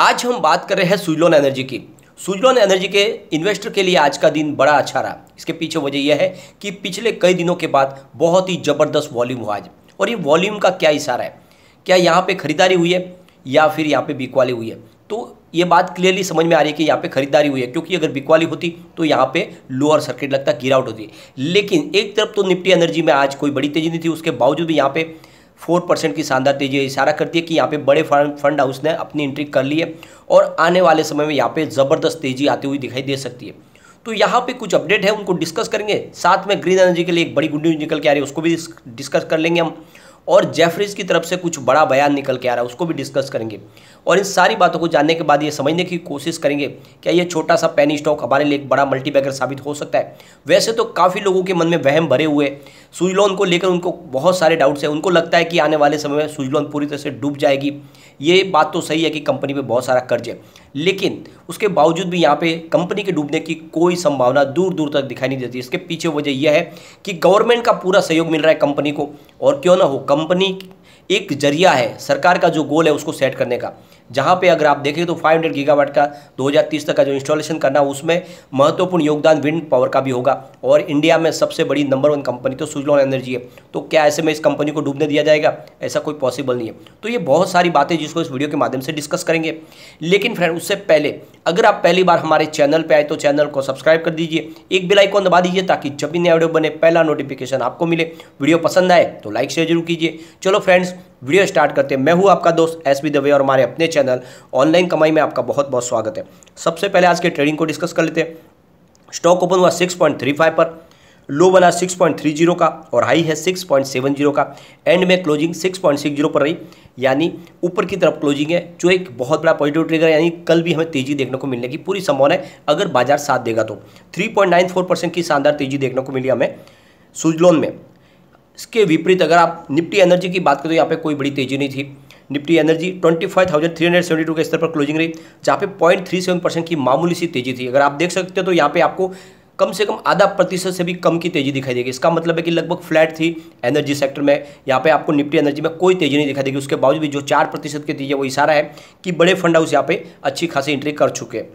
आज हम बात कर रहे हैं सुजलोन एनर्जी की सुजलोन एनर्जी के इन्वेस्टर के लिए आज का दिन बड़ा अच्छा रहा इसके पीछे वजह यह है कि पिछले कई दिनों के बाद बहुत ही ज़बरदस्त वॉल्यूम हुआ आज और ये वॉल्यूम का क्या इशारा है क्या यहाँ पे खरीदारी हुई है या फिर यहाँ पे बिकवाली हुई है तो ये बात क्लियरली समझ में आ रही है कि यहाँ पे खरीदारी हुई है क्योंकि अगर बिकवाली होती तो यहाँ पे लोअर सर्किट लगता गिरावट होती लेकिन एक तरफ तो निफ्टी एनर्जी में आज कोई बड़ी तेजी नहीं थी उसके बावजूद भी यहाँ पे फोर परसेंट की शानदार तेजी इशारा करती है कि यहाँ पे बड़े फंड हाउस ने अपनी एंट्री कर ली है और आने वाले समय में यहाँ पे ज़बरदस्त तेजी आती हुई दिखाई दे सकती है तो यहाँ पे कुछ अपडेट है उनको डिस्कस करेंगे साथ में ग्रीन एनर्जी के लिए एक बड़ी गुड न्यूज निकल के आ रही है उसको भी डिस्कस कर लेंगे हम और जेफरीज की तरफ से कुछ बड़ा बयान निकल के आ रहा है उसको भी डिस्कस करेंगे और इन सारी बातों को जानने के बाद ये समझने की कोशिश करेंगे क्या ये छोटा सा पैनी स्टॉक हमारे लिए एक बड़ा मल्टीबैगर साबित हो सकता है वैसे तो काफ़ी लोगों के मन में वहम भरे हुए सुजलोन को लेकर उनको बहुत सारे डाउट्स हैं उनको लगता है कि आने वाले समय में सुजलोन पूरी तरह से डूब जाएगी ये बात तो सही है कि कंपनी पर बहुत सारा कर्ज है लेकिन उसके बावजूद भी यहाँ पे कंपनी के डूबने की कोई संभावना दूर दूर तक दिखाई नहीं देती इसके पीछे वजह यह है कि गवर्नमेंट का पूरा सहयोग मिल रहा है कंपनी को और क्यों ना हो कंपनी एक जरिया है सरकार का जो गोल है उसको सेट करने का जहाँ पे अगर आप देखें तो 500 गीगावाट का 2030 तक का जो इंस्टॉलेशन करना उसमें महत्वपूर्ण योगदान विंड पावर का भी होगा और इंडिया में सबसे बड़ी नंबर वन कंपनी तो सुजलॉन एनर्जी है तो क्या ऐसे में इस कंपनी को डूबने दिया जाएगा ऐसा कोई पॉसिबल नहीं है तो ये बहुत सारी बातें जिसको इस वीडियो के माध्यम से डिस्कस करेंगे लेकिन फ्रेंड उससे पहले अगर आप पहली बार हमारे चैनल पर आए तो चैनल को सब्सक्राइब कर दीजिए एक बिल आइकॉन दबा दीजिए ताकि जब भी नया वीडियो बने पहला नोटिफिकेशन आपको मिले वीडियो पसंद आए तो लाइक शेयर जरूर कीजिए चलो फ्रेंड्स वीडियो स्टार्ट करते हैं मैं हूं आपका दोस्त एस बी दवे और हमारे अपने चैनल ऑनलाइन कमाई में आपका बहुत बहुत स्वागत है सबसे पहले आज के ट्रेडिंग को डिस्कस कर लेते हैं स्टॉक ओपन हुआ 6.35 पर लो बना 6.30 का और हाई है 6.70 का एंड में क्लोजिंग 6.60 पर रही यानी ऊपर की तरफ क्लोजिंग है जो एक बहुत बड़ा पॉजिटिव ट्रिगर यानी कल भी हमें तेजी देखने को मिलने की पूरी संभावना है अगर बाजार साथ देगा तो 3.94 परसेंट की शानदार तेजी देखने को मिली हमें सुजलोन में इसके विपरीत अगर आप निफ्टी एनर्जी की बात करें तो यहाँ पे कोई बड़ी तेजी नहीं थी निफ्टी एनर्जी 25,372 के स्तर पर क्लोजिंग रही जहाँ पे 0.37 परसेंट की मामूली सी तेजी थी अगर आप देख सकते हो तो यहाँ पे आपको कम से कम आधा प्रतिशत से भी कम की तेजी दिखाई देगी इसका मतलब है कि लगभग फ्लैट थी एनर्जी सेक्टर में यहाँ पे आपको निफ्टी एनर्जी में कोई तेजी नहीं दिखाई देगी उसके बावजूद भी जो चार प्रतिशत की तेजी है वो इशारा है कि बड़े फंड हाउस यहाँ पे अच्छी खासी एंट्री कर चुके हैं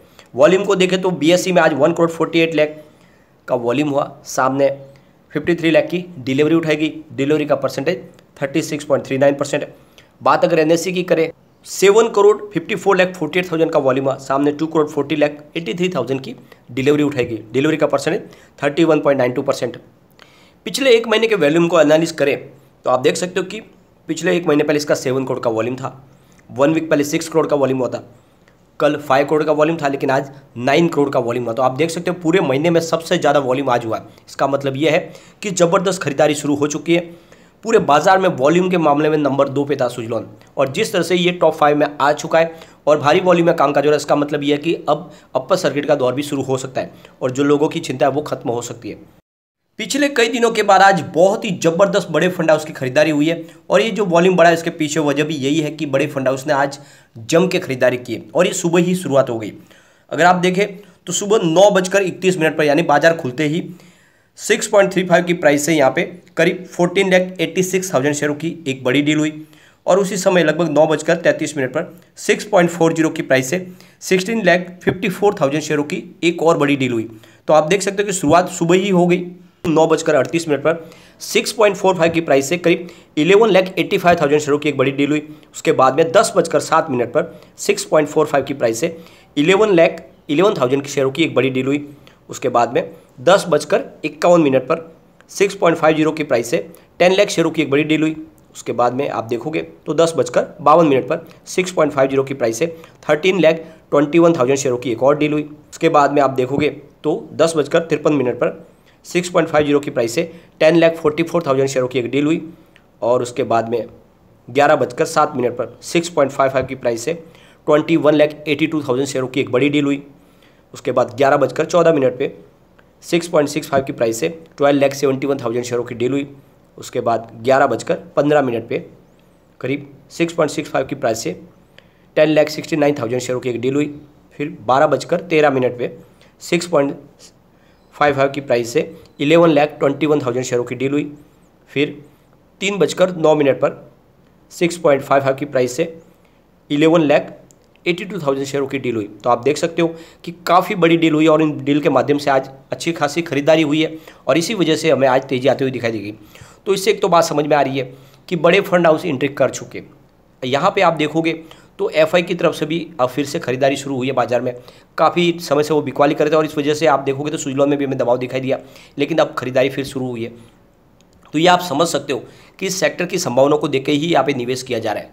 वॉल्यूम को देखें तो बी e में आज वन करोड़ फोर्टी एट का वॉल्यूम हुआ सामने फिफ्टी थ्री लाख की डिलीवरी उठाएगी डिलीवरी का percentage thirty six point three nine percent बात अगर एन की करें seven crore fifty four lakh forty eight thousand का वॉल्यूम है सामने two crore forty lakh eighty three thousand की डिलीवरी उठाएगी डिलीवरी का percentage thirty one point nine two percent पिछले एक महीने के वॉल्यूम को एनालिस करें तो आप देख सकते हो कि पिछले एक महीने पहले इसका सेवन करोड़ का वॉल्यूम था वन वीक पहले सिक्स करोड़ का वॉल्यूम हुआ था कल फाइव करोड़ का वॉल्यूम था लेकिन आज नाइन करोड़ का वॉल्यूम हुआ तो आप देख सकते हो पूरे महीने में सबसे ज़्यादा वॉल्यूम आज हुआ इसका मतलब यह है कि ज़बरदस्त खरीदारी शुरू हो चुकी है पूरे बाजार में वॉल्यूम के मामले में नंबर दो पे था सुजलॉन और जिस तरह से ये टॉप फाइव में आ चुका है और भारी वॉल्यूम में काम का हो रहा है इसका मतलब यह है कि अब अपर सर्किट का दौर भी शुरू हो सकता है और जो लोगों की चिंता है वो खत्म हो सकती है पिछले कई दिनों के बाद आज बहुत ही जबरदस्त बड़े फंड हाउस की खरीदारी हुई है और ये जो वॉल्यूम बढ़ा है इसके पीछे वजह भी यही है कि बड़े फंड हाउस ने आज जम के खरीदारी की और ये सुबह ही शुरुआत हो गई अगर आप देखें तो सुबह नौ बजकर इकतीस मिनट पर यानी बाजार खुलते ही 6.35 की प्राइस से यहाँ पे करीब fourteen lakh eighty six thousand शेयरों की एक बड़ी डील हुई और उसी समय लगभग नौ बजकर तैंतीस मिनट पर 6.40 की प्राइस से sixteen lakh fifty four thousand शेयरों की एक और बड़ी डील हुई तो आप देख सकते हो कि शुरुआत सुबह ही हो गई नौ बजकर अड़तीस मिनट पर 6.45 की प्राइस से करीब eleven lakh eighty five thousand शेयरों की एक बड़ी डील हुई उसके बाद में दस बजकर सात मिनट पर 6.45 की प्राइस से इलेवन लैख इलेवन थाउजेंड के शेयरों की एक बड़ी डील हुई उसके बाद में दस बजकर इक्यावन मिनट पर 6.50 की प्राइस से टेन लैख शेयरों की एक बड़ी डील हुई उसके बाद में आप देखोगे तो दस बजकर बावन मिनट पर 6.50 की प्राइस से thirteen lakh twenty one thousand शेयरों की एक और डील हुई उसके बाद में आप देखोगे तो दस बजकर तिरपन मिनट पर सिक्स पॉइंट फाइव जीरो की प्राइस से ten lakh forty four thousand शेयरों की एक डील हुई और उसके बाद में ग्यारह बजकर सात मिनट पर सिक्स पॉइंट फाइव फाइव की प्राइस से twenty one lakh eighty two thousand शेयरों की एक बड़ी डील हुई उसके बाद ग्यारह बजकर चौदह मिनट पर सिक्स पॉइंट सिक्स फाइव की प्राइस से twelve lakh seventy one thousand शेयरों की डील हुई उसके बाद ग्यारह बजकर पंद्रह मिनट पर करीब सिक्स पॉइंट सिक्स फाइव की प्राइस से ten lakh sixty nine thousand शेयरों की एक डील हुई फिर बारह बजकर तेरह मिनट पर सिक्स पॉइंट फाइव हाइव की प्राइस से eleven lakh twenty one thousand शेयरों की डील हुई फिर तीन बजकर नौ मिनट पर सिक्स पॉइंट फाइव हाइव की प्राइस से eleven lakh eighty two thousand शेयरों की डील हुई तो आप देख सकते हो कि काफ़ी बड़ी डील हुई और इन डील के माध्यम से आज अच्छी खासी खरीदारी हुई है और इसी वजह से हमें आज तेज़ी आती हुई दिखाई देगी तो इससे एक तो बात समझ में आ रही है कि बड़े फंड हाउस इंट्री कर चुके यहाँ पे आप देखोगे तो एफ की तरफ से भी अब फिर से खरीदारी शुरू हुई है बाजार में काफ़ी समय से वो बिकवाली कर रहे थे और इस वजह से आप देखोगे तो सुजलॉन में भी हमें दबाव दिखाई दिया लेकिन अब खरीदारी फिर शुरू हुई है तो ये आप समझ सकते हो कि इस सेक्टर की संभावना को देख के ही यहाँ पे निवेश किया जा रहा है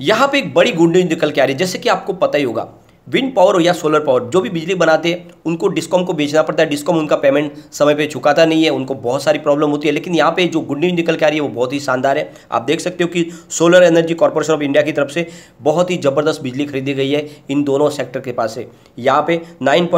यहाँ पे एक बड़ी गुड न्यूज निकल के आ रही है जैसे कि आपको पता ही होगा विंड पावर हो या सोलर पावर जो भी बिजली बनाते हैं उनको डिस्कॉम को बेचना पड़ता है डिस्कॉम उनका पेमेंट समय पे चुकाता नहीं है उनको बहुत सारी प्रॉब्लम होती है लेकिन यहाँ पे जो गुड न्यूज निकल के आ रही है वो बहुत ही शानदार है आप देख सकते हो कि solar energy corporation of India की तरफ से बहुत ही ज़बरदस्त बिजली खरीदी गई है इन दोनों सेक्टर के पास से यहाँ पे नाइन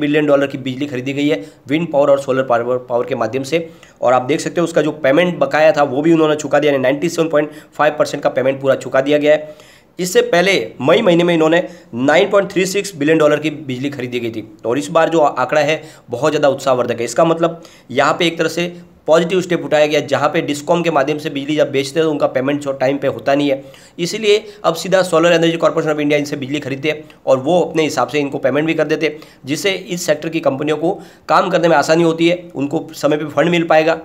बिलियन डॉलर की बिजली खरीदी गई है विंड पावर और सोलर पावर पावर के माध्यम से और आप देख सकते हो उसका जो पेमेंट बकाया था वो भी उन्होंने चुका दिया नाइन्टी 97.5 परसेंट का पेमेंट पूरा चुका दिया गया है इससे पहले मई महीने में इन्होंने 9.36 बिलियन डॉलर की बिजली खरीदी गई थी और इस बार जो आंकड़ा है बहुत ज़्यादा उत्साहवर्धक है इसका मतलब यहाँ पे एक तरह से पॉजिटिव स्टेप उठाया गया जहाँ पे डिस्कॉम के माध्यम से बिजली जब बेचते हैं तो उनका पेमेंट टाइम पे होता नहीं है इसीलिए अब सीधा solar energy corporation of India इनसे बिजली खरीदते हैं और वो अपने हिसाब से इनको पेमेंट भी कर देते जिससे इस सेक्टर की कंपनियों को काम करने में आसानी होती है उनको समय पर फंड मिल पाएगा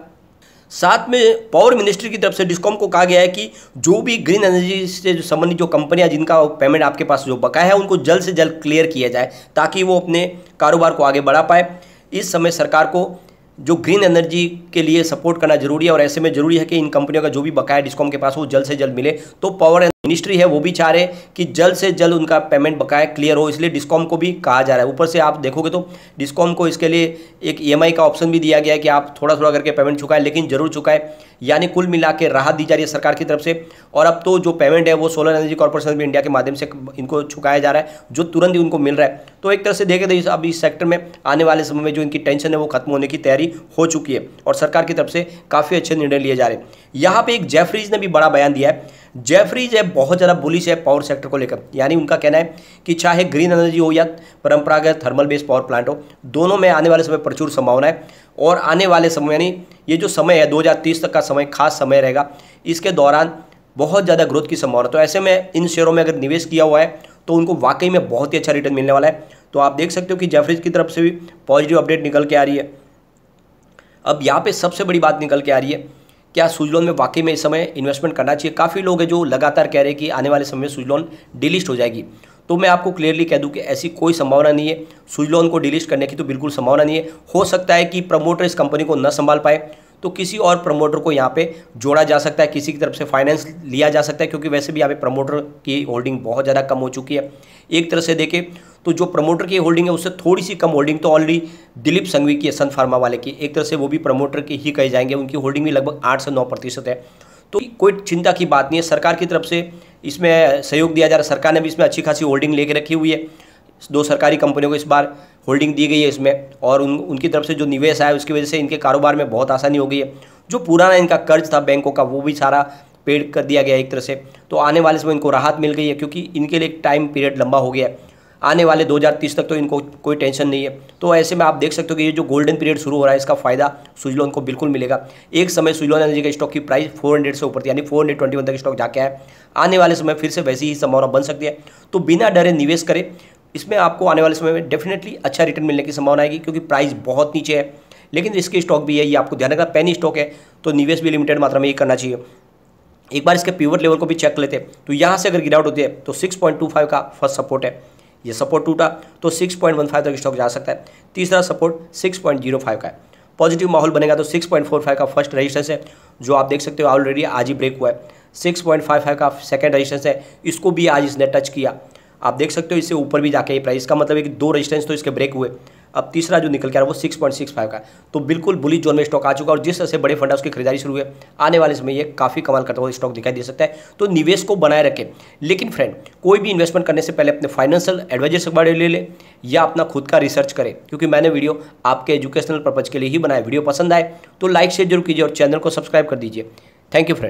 साथ में पावर मिनिस्ट्री की तरफ से डिस्कॉम को कहा गया है कि जो भी ग्रीन एनर्जी से जो संबंधित जो कंपनियां जिनका पेमेंट आपके पास जो बकाया है उनको जल्द से जल्द क्लियर किया जाए ताकि वो अपने कारोबार को आगे बढ़ा पाए इस समय सरकार को जो ग्रीन एनर्जी के लिए सपोर्ट करना जरूरी है और ऐसे में जरूरी है कि इन कंपनियों का जो भी बकाया डिस्कॉम के पास हो जल्द से जल्द मिले तो पावर मिनिस्ट्री है वो भी चाह रहे कि जल्द से जल्द उनका पेमेंट बकाया क्लियर हो इसलिए डिस्कॉम को भी कहा जा रहा है ऊपर से आप देखोगे तो डिस्कॉम को इसके लिए एक ई e का ऑप्शन भी दिया गया है कि आप थोड़ा थोड़ा करके पेमेंट चुकाएं लेकिन जरूर चुकाए यानी कुल मिला के राहत दी जा रही है सरकार की तरफ से और अब तो जो पेमेंट है वो solar energy corporation of India के माध्यम से इनको चुकाया जा रहा है जो तुरंत ही उनको मिल रहा है तो एक तरह से देखें तो अब इस सेक्टर में आने वाले समय में जो इनकी टेंशन है वो खत्म होने की तैयारी तैयारी हो चुकी है और सरकार की तरफ से काफ़ी अच्छे निर्णय लिए जा रहे हैं यहाँ पे एक जेफरीज ने भी बड़ा बयान दिया है जेफरीज है बहुत ज़्यादा बुलिश है पावर सेक्टर को लेकर यानी उनका कहना है कि चाहे ग्रीन एनर्जी हो या परंपरागत थर्मल बेस्ड पावर प्लांट हो दोनों में आने वाले समय प्रचुर संभावना है और आने वाले समय यानी ये जो समय है दो तक का समय खास समय रहेगा इसके दौरान बहुत ज़्यादा ग्रोथ की संभावना तो ऐसे में इन शेयरों में अगर निवेश किया हुआ है तो उनको वाकई में बहुत ही अच्छा रिटर्न मिलने वाला है तो आप देख सकते हो कि जेफरीज की तरफ से भी पॉजिटिव अपडेट निकल के आ रही है अब यहाँ पे सबसे बड़ी बात निकल के आ रही है क्या सूज लोन में वाकई में इस समय इन्वेस्टमेंट करना चाहिए काफ़ी लोग हैं जो लगातार कह रहे हैं कि आने वाले समय में सूज लोन डिलिस्ट हो जाएगी तो मैं आपको क्लियरली कह दूं कि ऐसी कोई संभावना नहीं है सूज लोन को डिलिस्ट करने की तो बिल्कुल संभावना नहीं है हो सकता है कि प्रमोटर इस कंपनी को न संभाल पाए तो किसी और प्रमोटर को यहाँ पे जोड़ा जा सकता है किसी की तरफ से फाइनेंस लिया जा सकता है क्योंकि वैसे भी यहाँ पे प्रमोटर की होल्डिंग बहुत ज़्यादा कम हो चुकी है एक तरह से देखें तो जो प्रमोटर की होल्डिंग है उससे थोड़ी सी कम होल्डिंग तो ऑलरेडी दिलीप संघवी की है सन फार्मा वाले की एक तरह से वो भी प्रमोटर के ही कहे जाएंगे उनकी होल्डिंग भी लगभग आठ से नौ प्रतिशत है तो कोई चिंता की बात नहीं है सरकार की तरफ से इसमें सहयोग दिया जा रहा है सरकार ने भी इसमें अच्छी खासी होल्डिंग लेके रखी हुई है दो सरकारी कंपनियों को इस बार होल्डिंग दी गई है इसमें और उन उनकी तरफ से जो निवेश आया उसकी वजह से इनके कारोबार में बहुत आसानी हो गई है जो पुराना इनका कर्ज था बैंकों का वो भी सारा पेड कर दिया गया एक तरह से तो आने वाले समय इनको राहत मिल गई है क्योंकि इनके लिए एक टाइम पीरियड लंबा हो गया है आने वाले 2030 तक तो इनको कोई टेंशन नहीं है तो ऐसे में आप देख सकते हो कि ये जो गोल्डन पीरियड शुरू हो रहा है इसका फायदा सुजलोन को बिल्कुल मिलेगा एक समय सुजलोन एनर्जी के स्टॉक की प्राइस 400 से ऊपर थी यानी 421 तक स्टॉक जाके आया आने वाले समय फिर से वैसी ही संभावना बन सकती है तो बिना डरे निवेश करें इसमें आपको आने वाले समय में डेफिनेटली अच्छा रिटर्न मिलने की संभावना आएगी क्योंकि प्राइस बहुत नीचे है लेकिन इसके स्टॉक भी है ये आपको ध्यान रखना पैनी स्टॉक है तो निवेश भी लिमिटेड मात्रा में ये करना चाहिए एक बार इसके प्योर लेवल को भी चेक लेते हैं तो यहाँ से अगर गिरावट होती है तो 6.25 का फर्स्ट सपोर्ट है ये सपोर्ट टूटा तो 6.15 तक स्टॉक जा सकता है तीसरा सपोर्ट 6.05 का है पॉजिटिव माहौल बनेगा तो 6.45 का फर्स्ट रजिस्टेंस है जो आप देख सकते हो ऑलरेडी आज ही ब्रेक हुआ है 6.55 का सेकेंड रजिस्टेंस है इसको भी आज इसने टच किया आप देख सकते हो इससे ऊपर भी जाके ये प्राइस का मतलब एक दो रजिस्टेंस तो इसके ब्रेक हुए अब तीसरा जो निकल के आ रहा है वो सिक्स पॉइंट सिक्स फाइव का तो बिल्कुल बुली जोन में स्टॉक आ चुका है और जिस तरह से बड़े फंड है उसकी खरीदारी शुरू है आने वाले समय ये काफ़ी कमाल करता हुआ स्टॉक दिखाई दे सकता है तो निवेश को बनाए रखें लेकिन फ्रेंड कोई भी इन्वेस्टमेंट करने से पहले अपने फाइनेंशियल एडवाइजर से बारे ले लें या अपना खुद का रिसर्च करें क्योंकि मैंने वीडियो आपके एजुकेशनल पर्पज़ के लिए ही बनाया वीडियो पसंद आए तो लाइक शेयर जरूर कीजिए और चैनल को सब्सक्राइब कर दीजिए थैंक यू फ्रेंड